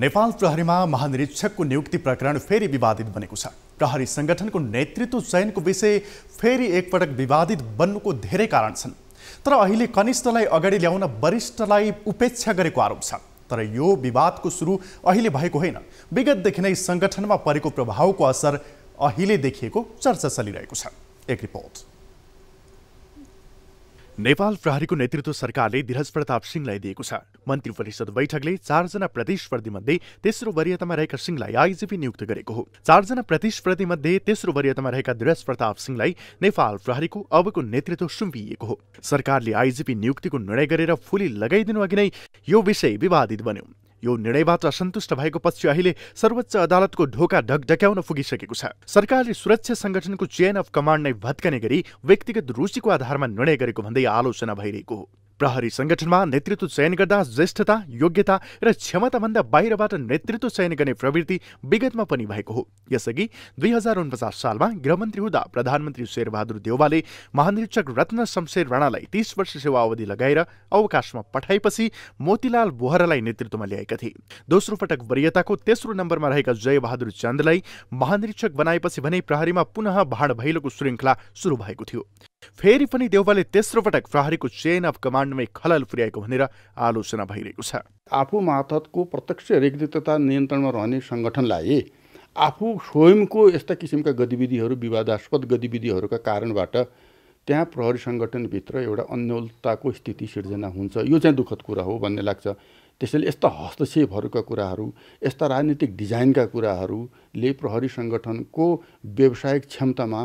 नेपाल प्रहरीमा महानिरीक्षकको नियुक्ति प्रकरण फेरि विवादित बनेको छ प्रहरी सङ्गठनको नेतृत्व चयनको विषय फेरि एकपटक विवादित बन्नुको धेरै कारण छन् तर अहिले कनिष्ठलाई अगाडि ल्याउन वरिष्ठलाई उपेक्षा गरेको आरोप छ तर यो विवादको सुरु अहिले भएको होइन विगतदेखि नै सङ्गठनमा परेको प्रभावको असर अहिले देखिएको चर्चा चलिरहेको छ एक रिपोर्ट नेपाल प्रहरीको नेतृत्व सरकारले धीरज प्रताप सिंहलाई दिएको छ मन्त्री परिषद बैठकले चारजना प्रतिस्पर्धीमध्ये मध्ये तेस्रो वरियतामा रहेका सिंहलाई आइजीपी नियुक्त गरेको हो चारजना प्रतिस्पर्धीमध्ये मध्ये तेस्रो वरियतामा रहेका धीरज प्रताप सिंहलाई नेपाल प्रहरीको अबको नेतृत्व सुम्पिएको हो सरकारले आइजीपी नियुक्तिको निर्णय गरेर फुली लगाइदिनु अघि नै यो विषय विवादित बन्यो यो निर्णय असंतुष्ट भएको पक्ष अहिले सर्वोच्च अदालतको ढोका ढकढक्याउन पुगिसकेको छ सरकारले सुरक्षा संगठनको चेन अफ कमान्ड नई भत्कने गरी व्यक्तिगत रुचिको आधारमा निर्णय गरेको भन्दै आलोचना भइरहेको हो प्रहरी संगठन में नेतृत्व चयन कर ज्येष्ठता योग्यता र क्षमताभन्दा बाहर नेतृत्व चयन करने प्रवृत्ति विगत में इसी दुई हजार साल में गृहमंत्री हु प्रधानमंत्री शेरबहादुर देउवाले महानिरीक्षक रत्न शमशेर राणा तीस वर्ष सेवा अवधि लगाएर पठाई पी मोतीलाल बोहरा नेतृत्व में लिया थे दोसों पटक वरीयता को तेसरो नंबर में रहकर जयबहादुर चंद महानिरीक्षक बनाए पी प्रहरी में पुनः भाड़ भैल को श्रृंखला शुरू फेरि पनि देउबाले तेस्रो पटक प्रहरीको चेन अफ कमान्डमै खलल पुर्याएको भनेर आलोचना भइरहेको छ आफू मातहतको प्रत्यक्ष रेखदेखता नियन्त्रणमा रहने सङ्गठनलाई आफू स्वयंको यस्ता किसिमका गतिविधिहरू विवादास्पद गतिविधिहरूका कारणबाट त्यहाँ प्रहरी सङ्गठनभित्र एउटा अन्यलताको स्थिति सिर्जना हुन्छ यो चाहिँ दुःखद कुरा हो भन्ने लाग्छ त्यसैले यस्ता हस्तक्षेपहरूका कुराहरू यस्ता राजनीतिक डिजाइनका कुराहरूले प्रहरी सङ्गठनको व्यावसायिक क्षमतामा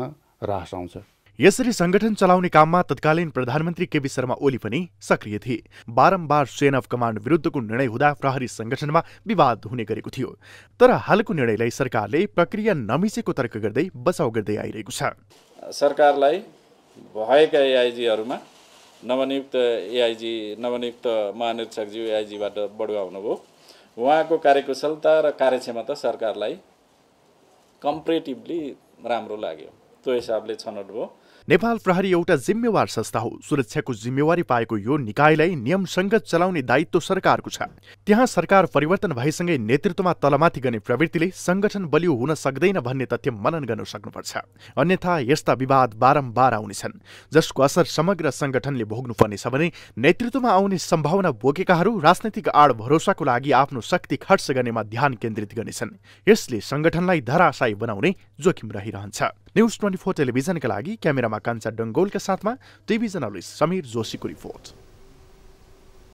रास आउँछ यसरी संगठन चलाउने काममा तत्कालीन प्रधानमन्त्री केपी शर्मा ओली पनि सक्रिय थिए बारम्बार चेन अफ कमान्ड विरुद्धको निर्णय हुँदा प्रहरी संगठनमा विवाद हुने गरेको थियो तर हालको निर्णयलाई सरकारले प्रक्रिया नमिसेको तर्क गर्दै बचाउ गर्दै आइरहेको छ सरकारलाई भएका एआइजीहरूमा नवनियुक्त एआइजी नवनियुक्त महानिरीक्षकज्यू एआइजीबाट बढुवा हुनुभयो उहाँको कार्यकुशलता र कार्यक्षमता सरकारलाई कम्परेटिभली राम्रो लाग्यो त्यो हिसाबले छनौट भयो नेपाल प्रहरी एउटा जिम्मेवार संस्था हो सुरक्षाको जिम्मेवारी पाएको यो निकायलाई नियमसङ्गत चलाउने दायित्व सरकारको छ त्यहाँ सरकार परिवर्तन भएसँगै नेतृत्वमा तलमाथि गर्ने प्रवृत्तिले सङ्गठन बलियो हुन सक्दैन भन्ने तथ्य मनन गर्न सक्नुपर्छ अन्यथा यस्ता विवाद बारम्बार आउनेछन् जसको असर समग्र सङ्गठनले भोग्नुपर्नेछ भने नेतृत्वमा आउने सम्भावना बोकेकाहरू राजनैतिक आड भरोसाको लागि आफ्नो शक्ति खर्च गर्नेमा ध्यान केन्द्रित गर्नेछन् यसले सङ्गठनलाई धराशायी बनाउने जोखिम रहिरहन्छ न्युज ट्वेन्टी फोर टेलिभिजनका लागि क्यामेरामा कान्छा डङ्गोलका साथमा जर्नलिस्ट समीर जोशीको रिपोर्ट